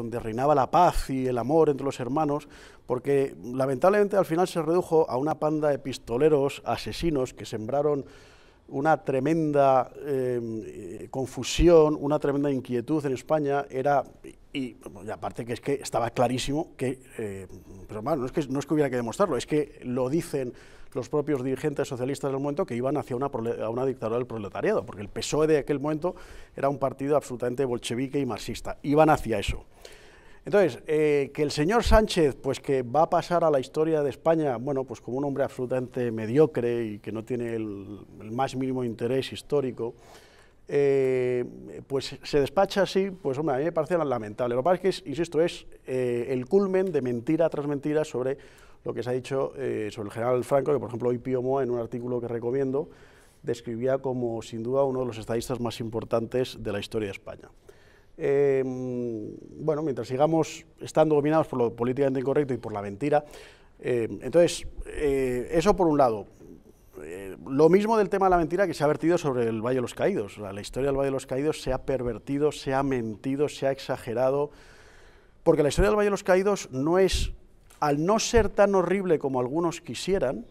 donde reinaba la paz y el amor entre los hermanos, porque lamentablemente al final se redujo a una panda de pistoleros asesinos que sembraron una tremenda em, eh, confusión, una tremenda inquietud en España, era, y, aparte que es que estaba clarísimo que, eh, pero pues, bueno, no es que, no es que hubiera que demostrarlo, es que lo dicen los propios dirigentes socialistas del momento que iban hacia una, a una dictadura del proletariado, porque el PSOE de aquel momento era un partido absolutamente bolchevique y marxista, iban hacia eso. Entonces, eh, que el señor Sánchez, pues que va a pasar a la historia de España, bueno, pues como un hombre absolutamente mediocre y que no tiene el, el más mínimo interés histórico, eh, pues se despacha así, pues hombre, a mí me parece lamentable. Lo que pasa es que, es, insisto, es eh, el culmen de mentira tras mentira sobre lo que se ha dicho eh, sobre el general Franco, que por ejemplo hoy Pío Moa, en un artículo que recomiendo, describía como sin duda uno de los estadistas más importantes de la historia de España. bueno, mientras sigamos estando dominados por lo políticamente incorrecto y por la mentira, entonces, eso por un lado, lo mismo del tema de la mentira que se ha vertido sobre el Valle de los Caídos. La, historia del Valle de los Caídos se ha pervertido, se ha mentido, se ha exagerado, porque la historia del Valle de los Caídos no es, al no ser tan horrible como algunos quisieran,